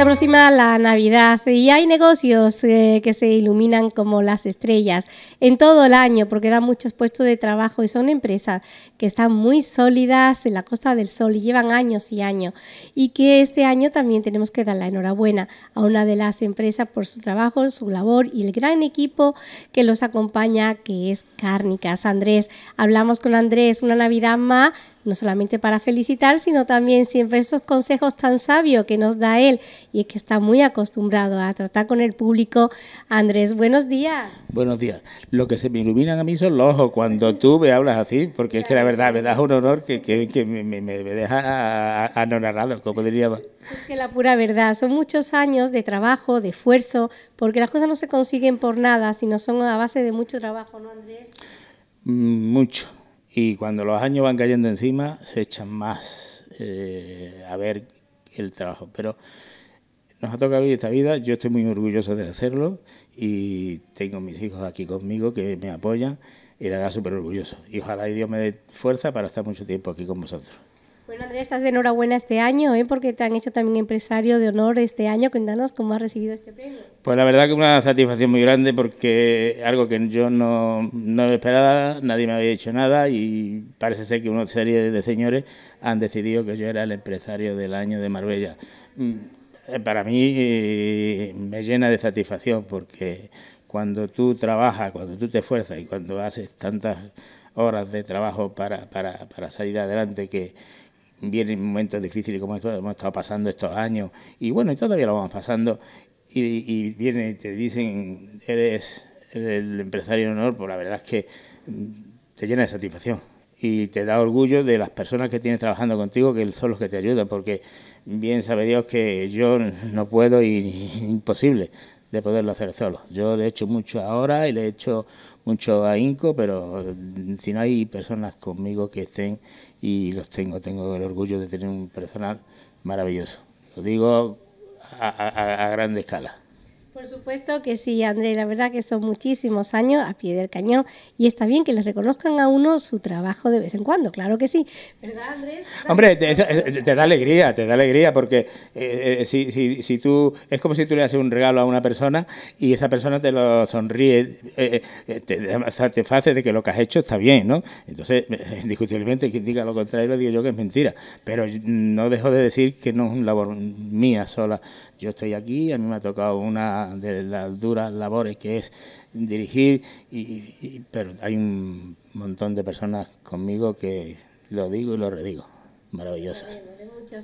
Se aproxima la Navidad y hay negocios eh, que se iluminan como las estrellas en todo el año porque dan muchos puestos de trabajo y son empresas que están muy sólidas en la Costa del Sol y llevan años y años y que este año también tenemos que dar la enhorabuena a una de las empresas por su trabajo, su labor y el gran equipo que los acompaña que es Cárnicas. Andrés, hablamos con Andrés, una Navidad más no solamente para felicitar, sino también siempre esos consejos tan sabios que nos da él y es que está muy acostumbrado a tratar con el público. Andrés, buenos días. Buenos días. Lo que se me iluminan a mí son los ojos cuando tú me hablas así, porque es que la verdad me das un honor que, que, me, me, me, deja anonadado, como diríamos. Es que la pura verdad, son muchos años de trabajo, de esfuerzo, porque las cosas no se consiguen por nada, sino son a base de mucho trabajo, ¿no, Andrés? Mm, mucho y cuando los años van cayendo encima, se echan más eh, a ver el trabajo. Pero nos ha tocado vivir esta vida, yo estoy muy orgulloso de hacerlo y tengo mis hijos aquí conmigo que me apoyan y la verdad súper orgulloso. Y ojalá y Dios me dé fuerza para estar mucho tiempo aquí con vosotros. Bueno, Andrea, estás de enhorabuena este año, ¿eh? porque te han hecho también empresario de honor este año. Cuéntanos cómo has recibido este premio. Pues la verdad que una satisfacción muy grande porque algo que yo no, no esperaba, nadie me había dicho nada y parece ser que una serie de señores han decidido que yo era el empresario del año de Marbella. Mm, eh, para mí eh, me llena de satisfacción porque cuando tú trabajas, cuando tú te esfuerzas y cuando haces tantas horas de trabajo para, para salir adelante que vienen momentos difíciles como este, hemos estado pasando estos años, y bueno, y todavía lo vamos pasando, y, vienen y te dicen, eres el empresario de honor, pues la verdad es que mm, te llena de satisfacción y te da orgullo de las personas que tienes trabajando contigo, que son los que te ayudan, porque bien sabe Dios que yo no puedo y imposible de poderlo hacer solo. Yo le he hecho mucho ahora y le he hecho mucho a Inco, pero mm, si no hay personas conmigo que estén y los tengo. Tengo el orgullo de tener un personal maravilloso. Lo digo a, a, a gran escala. Por supuesto que sí, André, la verdad que son muchísimos años a pie del cañón y está bien que les reconozcan a uno su trabajo de vez en cuando, claro que sí. ¿Verdad, Andrés? Hombre, eh, te, da alegría, te da alegría porque eh, eh, si, si, si, tú, es como si tú le haces un regalo a una persona y esa persona te lo sonríe, te hace de que lo que has hecho está bien, ¿no? Entonces, indiscutiblemente, quien diga lo contrario, digo yo que es mentira, pero no dejo de decir que no es un labor mía sola. Yo estoy aquí, a mí me ha tocado una de las duras labores que es dirigir, y, pero hay un montón de personas conmigo que lo digo y lo redigo, maravillosas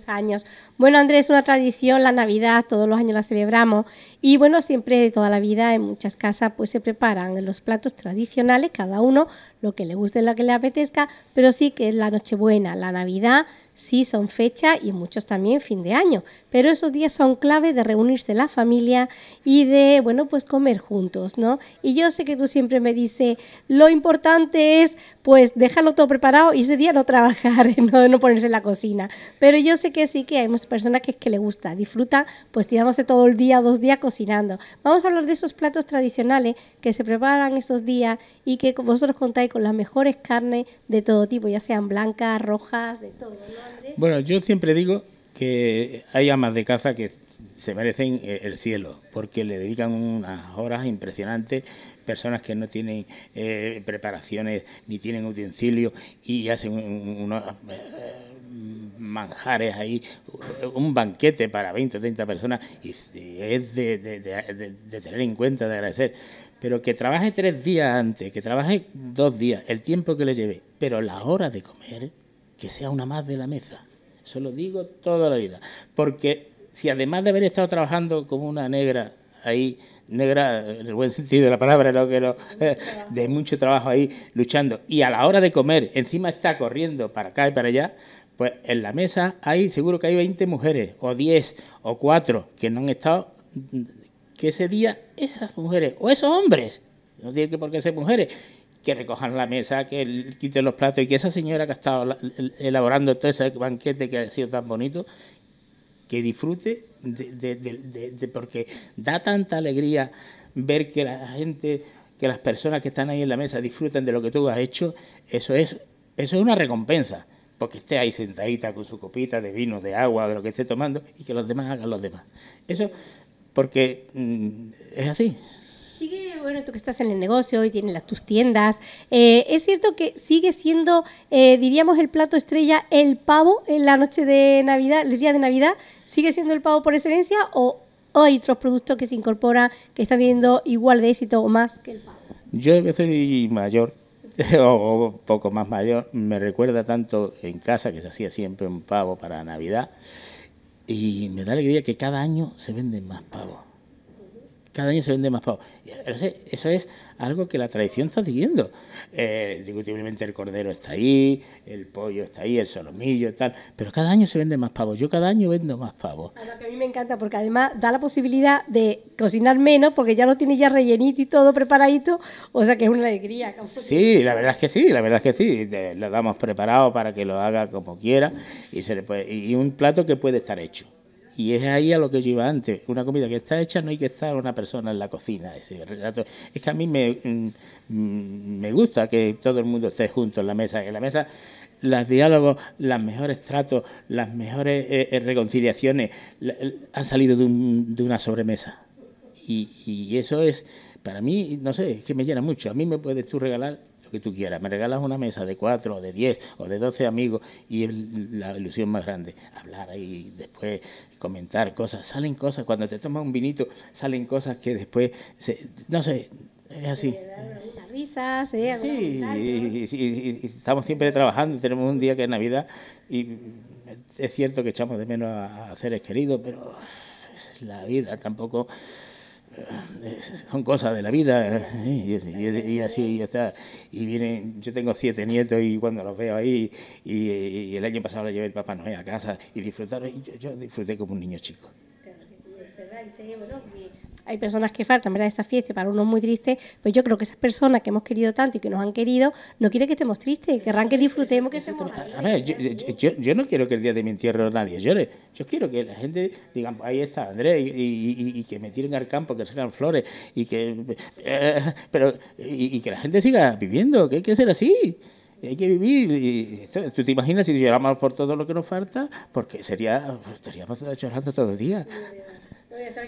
años. Bueno, Andrés, una tradición, la Navidad, todos los años la celebramos. Y bueno, siempre de toda la vida en muchas casas pues se preparan los platos tradicionales, cada uno lo que le guste, lo que le apetezca, pero sí que es la Nochebuena, la Navidad, sí son fecha y muchos también fin de año, pero esos días son clave de reunirse la familia y de, bueno, pues comer juntos, ¿no? Y yo sé que tú siempre me dices, lo importante es pues dejarlo todo preparado y ese día no trabajar, no, no ponerse en la cocina, pero yo sé que sí, que hay muchas personas que, que le gusta, disfruta pues tirándose todo el día, dos días cocinando. Vamos a hablar de esos platos tradicionales que se preparan esos días y que vosotros contáis con las mejores carnes de todo tipo, ya sean blancas, rojas, de todo. Bueno, yo siempre digo que hay amas de caza que se merecen eh, el cielo, porque le dedican unas horas impresionantes, personas que no tienen eh, preparaciones ni tienen utensilios y hacen unos manjares ahí, un banquete para 20 o 30 personas, y es de, tener en cuenta, de agradecer. Pero que trabaje tres días antes, que trabaje dos días, el tiempo que le lleve, pero la hora de comer, que sea una más de la mesa. Eso lo digo toda la vida. Porque si además de haber estado trabajando como una negra ahí, negra en el buen sentido de la palabra, lo que lo, eh, de mucho trabajo ahí luchando, y a la hora de comer encima está corriendo para acá y para allá, pues en la mesa hay, seguro que hay 20 mujeres, o 10, o 4, que no han estado, mm, que ese día esas mujeres, o esos hombres, no tiene que por qué ser mujeres, que recojan la mesa, que quiten los platos y que esa señora que ha estado elaborando todo ese banquete que ha sido tan bonito, que disfrute, de, porque da tanta alegría ver que la gente, que las personas que están ahí en la mesa disfrutan de lo que tú has hecho, eso es, eso es una recompensa porque esté ahí sentadita con su copita de vino, de agua, de lo que esté tomando, y que los demás hagan los demás. Eso porque mm, es así. Sigue, bueno, tú que estás en el negocio y tienes las, tus tiendas, eh, es cierto que sigue siendo, eh, diríamos, el plato estrella el pavo en la noche de Navidad, el día de Navidad, sigue siendo el pavo por excelencia o hay otros productos que se incorporan que están teniendo igual de éxito o más que el pavo. Yo soy mayor o, poco más mayor, me recuerda tanto en casa que se hacía siempre un pavo para Navidad y me da alegría que cada año se venden más pavos cada año se vende más pavo. Eso es algo que la tradición está siguiendo. Eh, discutiblemente el cordero está ahí, el pollo está ahí, el solomillo, y tal, pero cada año se vende más pavo Yo cada año vendo más pavo A mí me encanta, porque además da la posibilidad de cocinar menos, porque ya lo tiene ya rellenito y todo preparadito, o sea que es una alegría. Sí, la verdad es que sí, la verdad es que sí, lo damos preparado para que lo haga como quiera y, se y un plato que puede estar hecho. Y es ahí a lo que yo iba antes. Una comida que está hecha no hay que estar una persona en la cocina. Ese relato. Es que a mí me, mm, me gusta que todo el mundo esté junto en la mesa, que la mesa los diálogos, los mejores tratos, las mejores eh, eh, reconciliaciones han salido de, una sobremesa. Y, y, eso es, para mí, no sé, es que me llena mucho. A mí me puedes tú regalar que tú quieras. Me regalas una mesa de cuatro, o de diez, o de doce amigos y es la ilusión más grande. Hablar ahí, después comentar cosas. Salen cosas, cuando te tomas un vinito, salen cosas que después, no sé, es así. Risas, ¿eh? sí, y, estamos siempre trabajando, tenemos un día que es Navidad y es cierto que echamos de menos a, a seres queridos, pero la vida tampoco son cosas de la vida ¿eh? y, así está y vienen yo tengo siete nietos y cuando los veo ahí y, el año pasado lo llevé el papá Noé a casa y disfrutaron y yo disfruté como un niño chico eh, hay personas que faltan, ¿verdad? Esa fiesta para uno muy triste, pues yo creo que esas personas que hemos querido tanto y que nos han querido, no quiere que estemos tristes, querrán que disfrutemos, que estemos... A yo, no quiero que el día de mi entierro nadie llore, yo quiero que la gente diga, ahí está Andrés, y, que me tiren al campo, que salgan flores, y que... Eh, pero, y, que la gente siga viviendo, que hay que ser así. Hay que vivir. Y ¿Tú te imaginas si lloramos por todo lo que nos falta? Porque sería, estaríamos llorando todo el día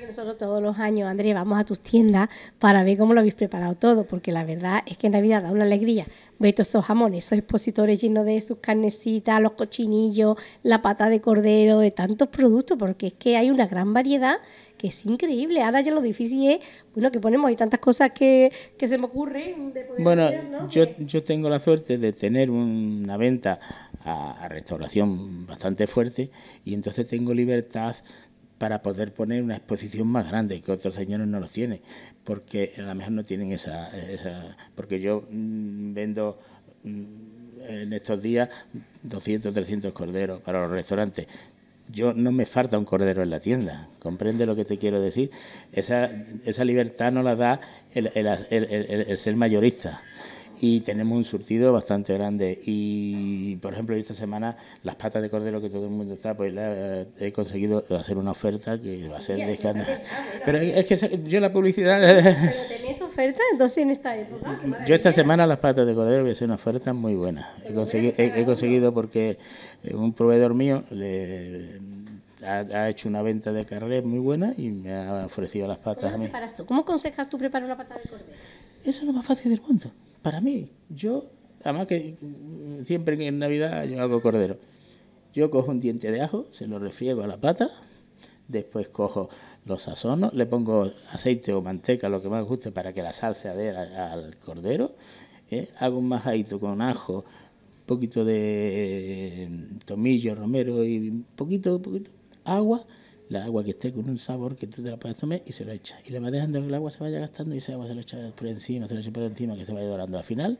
que nosotros todos los años, Andrés, vamos a tus tiendas para ver cómo lo habéis preparado todo, porque la verdad es que en Navidad da una alegría Ve todos estos jamones, esos expositores llenos de sus carnecitas, los cochinillos, la pata de cordero, de tantos productos, porque es que hay una gran variedad que es increíble. Ahora ya lo difícil es, bueno, que ponemos, ahí tantas cosas que, que se me ocurren. bueno, yo, yo tengo la suerte de tener una venta a restauración bastante fuerte y entonces tengo libertad para poder poner una exposición más grande que otros señores no los tienen, porque a lo mejor no tienen esa, porque yo mm, vendo mm, en estos días 200, 300 corderos para los restaurantes. Yo no me falta un cordero en la tienda, comprende lo que te quiero decir. Esa, esa libertad no la da el ser mayorista y tenemos un surtido bastante grande. Y por ejemplo, esta semana las patas de cordero que todo el mundo está, pues eh, he conseguido hacer una oferta que va a ser de escándalo. Ah, Pero es que yo la publicidad. Pero tenéis oferta entonces en esta época. Yo esta semana las patas de cordero voy a hacer una oferta muy buena. He conseguido, he, conseguido porque eh, un proveedor mío le ha, hecho una venta de carrera muy buena y me ha ofrecido las patas a mí. tú? ¿Cómo aconsejas tú preparar una pata de cordero? Eso es lo más fácil del mundo para mí, yo, además que mm, siempre en Navidad yo hago cordero. Yo cojo un diente de ajo, se lo refriego a la pata, después cojo los sazonos, le pongo aceite o manteca, lo que más guste, para que la sal se adhiera al cordero. ¿eh? Hago un majadito con ajo, un poquito de eh, tomillo, romero y un poquito, poquito agua la agua que esté con un sabor que tú te la puedes tomar y se lo echa Y le va dejando que el agua se vaya gastando y ese agua se lo echa por encima, se lo echa por encima, que se vaya dorando. Al final,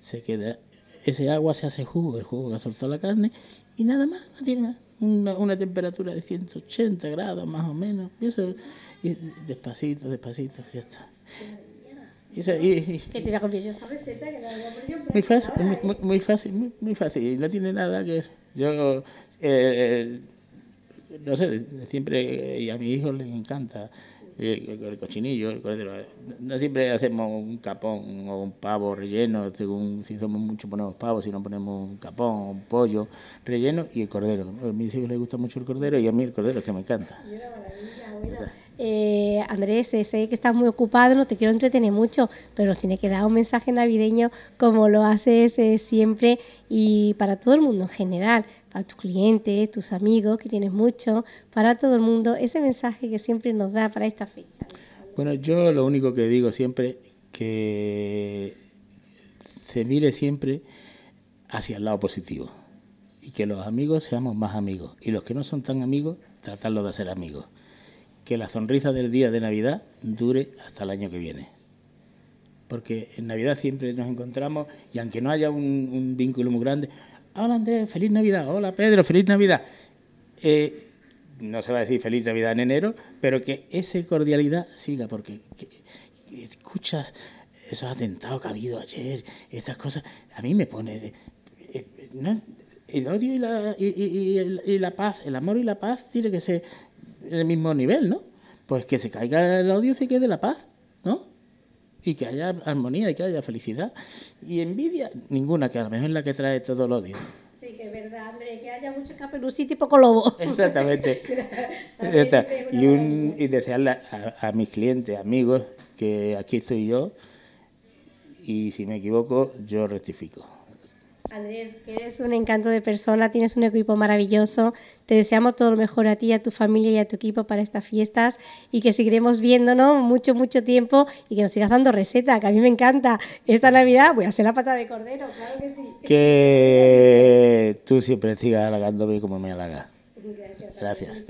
se queda, ese agua se hace jugo, el jugo que ha soltado la carne y nada más, no tiene nada. Una, temperatura de 180 grados más o menos. Y eso, despacito, despacito, ya está. Y te esa receta Muy fácil, muy, fácil, muy, fácil. no tiene nada que eso. Yo. Eh, no sé, siempre, eh, y a mi hijo les encanta eh, el, cochinillo, el cordero. No siempre hacemos un capón o un pavo relleno, según si somos muchos ponemos pavo, si no ponemos un capón, un pollo relleno y el cordero. A mis hijos les gusta mucho el cordero y a mí el cordero es que me encanta. Eh, Andrés, sé que estás muy ocupado, no te quiero entretener mucho, pero nos tiene que dar un mensaje navideño como lo haces siempre y para todo el mundo en general a tus clientes, tus amigos, que tienes mucho, para todo el mundo, ese mensaje que siempre nos da para esta fecha. Bueno, yo lo único que digo siempre que se mire siempre hacia el lado positivo y que los amigos seamos más amigos y los que no son tan amigos, tratarlos de ser amigos. Que la sonrisa del día de Navidad dure hasta el año que viene porque en Navidad siempre nos encontramos y aunque no haya un, vínculo muy grande, hola Andrés, feliz Navidad, hola Pedro, feliz Navidad. Eh, no se va a decir feliz Navidad en enero, pero que esa cordialidad siga, porque escuchas esos atentados que ha habido ayer, estas cosas, a mí me pone... Eh, el odio y la, paz, el amor y la paz tiene que ser en el mismo nivel, ¿no? Pues que se caiga el odio y se quede la paz y que haya armonía y que haya felicidad. Y envidia, ninguna, que a lo mejor es la que trae todo el odio. Sí, que es verdad, que haya muchos capelucos y poco colobo. Exactamente. y, un, y desearle a, a, mis clientes, amigos, que aquí estoy yo, y si me equivoco, yo rectifico. Andrés, eres un encanto de persona, tienes un equipo maravilloso. Te deseamos todo lo mejor a ti, a tu familia y a tu equipo para estas fiestas y que seguiremos viéndonos mucho, mucho tiempo y que nos sigas dando recetas, que a mí me encanta. Esta Navidad voy a hacer la pata de cordero, claro que sí. Que tú siempre sigas halagándome como me halaga Gracias. Gracias.